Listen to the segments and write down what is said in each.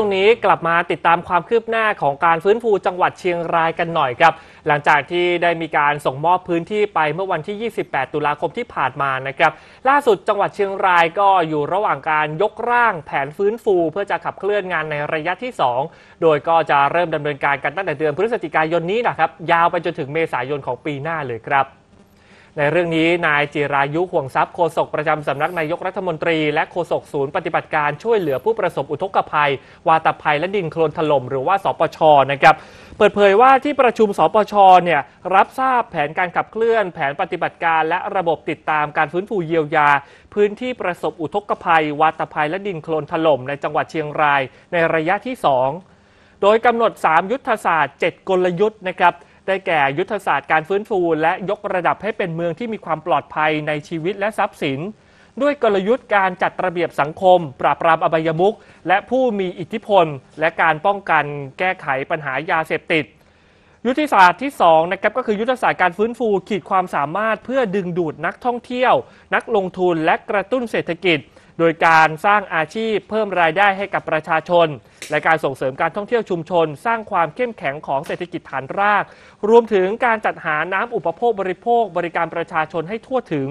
ช่วงนี้กลับมาติดตามความคืบหน้าของการฟื้นฟูจังหวัดเชียงรายกันหน่อยครับ หลังจากที่ได้มีการส่งมอบพื้นที่ไปเมื่อวันที่ 28 ตุลาคมที่ผ่านมานะครับล่าสุดจังหวัดเชียงรายก็อยู่ระหว่างการยกร่างแผนฟื้นฟูเพื่อจะขับเคลื่อนงานในระยะที่ 2 โดยก็จะเริ่มดำเนินการกันตั้งแต่เดือนพฤศจิกายนนี้นะครับยาวไปจนถึงเมษายนของปีหน้าเลยครับในเรื่องนี้นายจิรายุห่วงทรัพย์โฆษกประจำสำนักนายกรัฐมนตรีและโฆษกศูนย์ปฏิบัติการช่วยเหลือผู้ประสบอุทกภัย วาตภัย และดินโคลนถล่มหรือว่าสปชนะครับเปิดเผยว่าที่ประชุมสปชเนี่ยรับทราบแผนการขับเคลื่อนแผนปฏิบัติการ และระบบติดตามการฟื้นฟูเยียวยา พื้นที่ประสบอุทกภัยวาตภัย และดินโคลนถล่มในจังหวัดเชียงราย ในระยะที่ 2 โดยกำหนด 3 ยุทธศาสตร์ 7 กลยุทธ์นะครับได้แก่ยุทธศาสตร์การฟื้นฟูและยกระดับให้เป็นเมืองที่มีความปลอดภัยในชีวิตและทรัพย์สิน ด้วยกลยุทธ์การจัดระเบียบสังคม ปราบปรามอบายมุข และผู้มีอิทธิพลและการป้องกันแก้ไขปัญหายาเสพติด ยุทธศาสตร์ที่2นะครับก็คือยุทธศาสตร์การฟื้นฟูขีดความสามารถเพื่อดึงดูดนักท่องเที่ยว นักลงทุนและกระตุ้นเศรษฐกิจโดยการสร้างอาชีพเพิ่มรายได้ให้กับประชาชน และการส่งเสริมการท่องเที่ยวชุมชน สร้างความเข้มแข็งของเศรษฐกิจฐานราก รวมถึงการจัดหาน้ำอุปโภคบริโภคบริการประชาชนให้ทั่วถึง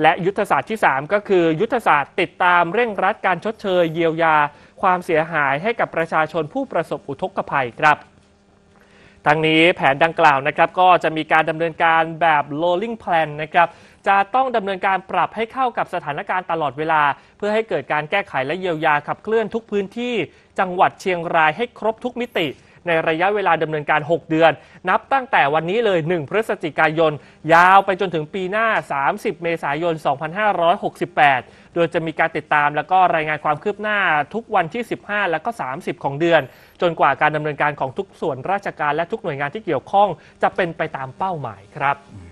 และยุทธศาสตร์ที่ 3 ก็คือ ยุทธศาสตร์ติดตามเร่งรัด การชดเชย เยียวยา ความเสียหายให้กับประชาชนผู้ประสบอุทกภัยครับทั้งนี้แผนดังกล่าวนะครับ ก็จะมีการดำเนินการแบบ rolling plan นะครับจะต้องดำเนินการปรับให้เข้ากับสถานการณ์ตลอดเวลา เพื่อให้เกิดการแก้ไขและเยียวยาขับเคลื่อนทุกพื้นที่จังหวัดเชียงรายให้ครบทุกมิติในระยะเวลาดำเนินการ 6 เดือน นับตั้งแต่วันนี้เลย 1 พฤศจิกายน ยาวไปจนถึงปีหน้า 30 เมษายน2568 โดยจะมีการติดตามแล้วก็รายงานความคืบหน้า ทุกวันที่ 15 และก็30 ของเดือน จนกว่าการดำเนินการของทุกส่วนราชการและทุกหน่วยงานที่เกี่ยวข้อง จะเป็นไปตามเป้าหมายครับ